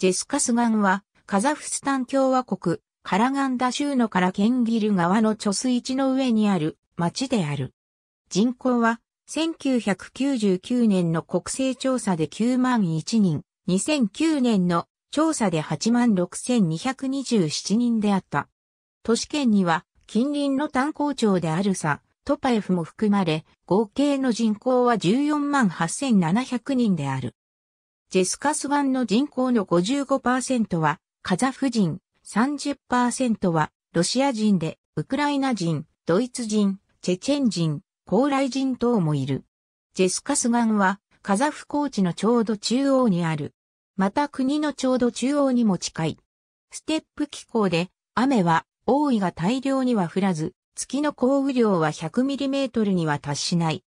ジェスカスガンは、カザフスタン共和国、カラガンダ州のカラケンギル川の貯水池の上にある町である。人口は、1999年の国勢調査で9万1人、2009年の調査で8万6227人であった。都市圏には、近隣の炭鉱町であるさ、トパエフも含まれ、合計の人口は14万8700人である。ジェスカス湾の人口の55%はカザフ人、30%はロシア人で、ウクライナ人、ドイツ人、チェチェン人、高麗人等もいる。ジェスカス湾はカザフ高地のちょうど中央にある。また国のちょうど中央にも近い。ステップ気候で雨は多いが大量には降らず、月の降雨量は 100mm には達しない。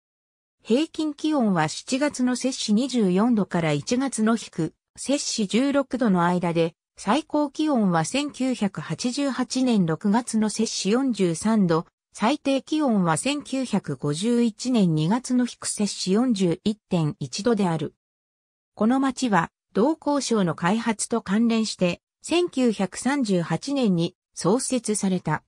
平均気温は7月の摂氏24度から1月の低、摂氏16度の間で、最高気温は1988年6月の摂氏43度、最低気温は1951年2月の低摂氏41.1度である。この町は、同交渉の開発と関連して、1938年に創設された。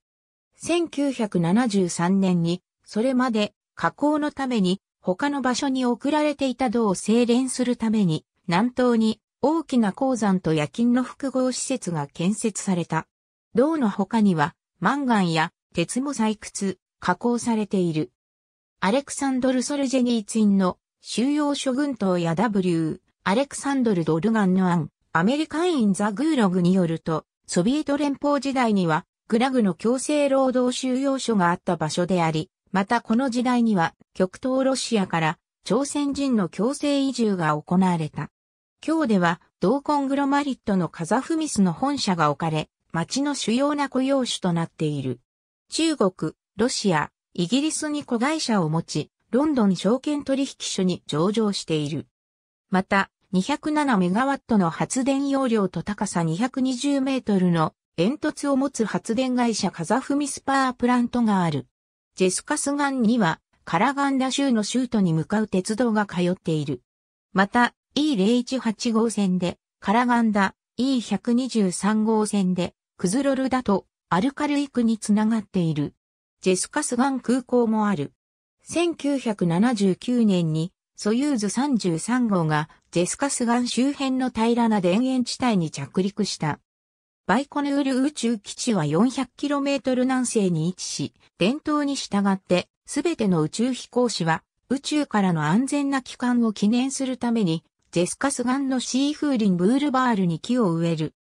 1973年に、それまで加工のために他の場所に送られていた銅を精錬するために、南東に大きな鉱山と夜勤の複合施設が建設された。銅の他には、マンガンや鉄も採掘、加工されている。アレクサンドル・ソルジェニーツンの収容所軍島や W、アレクサンドル・ドルガンの案、アメリカン・イン・ザ・グーログによると、ソビエト連邦時代には、グラグの強制労働収容所があった場所であり、またこの時代には極東ロシアから朝鮮人の強制移住が行われた。今日では同コングロマリットのカザフミスの本社が置かれ、町の主要な雇用種となっている。中国、ロシア、イギリスに子会社を持ち、ロンドン証券取引所に上場している。また、207メガワットの発電容量と高さ220メートルの煙突を持つ発電会社カザフミスパープラントがある。ジェスカスガンには、カラガンダ州の州都に向かう鉄道が通っている。また、E018 号線で、カラガンダ、E123 号線で、クズロルダとアルカルイクにつながっている。ジェスカスガン空港もある。1979年に、ソユーズ33号がジェスカスガン周辺の平らな田園地帯に着陸した。バイコヌール宇宙基地は 400km 南西に位置し、伝統に従って、すべての宇宙飛行士は、宇宙からの安全な帰還を記念するために、ジェスカスガンのシーフーリンブールバールに木を植える。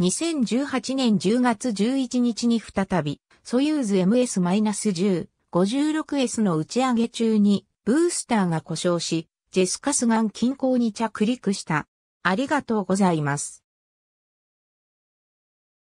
2018年10月11日に再び、ソユーズ MS-10、56S の打ち上げ中に、ブースターが故障し、ジェスカスガン近郊に着陸した。ありがとうございます。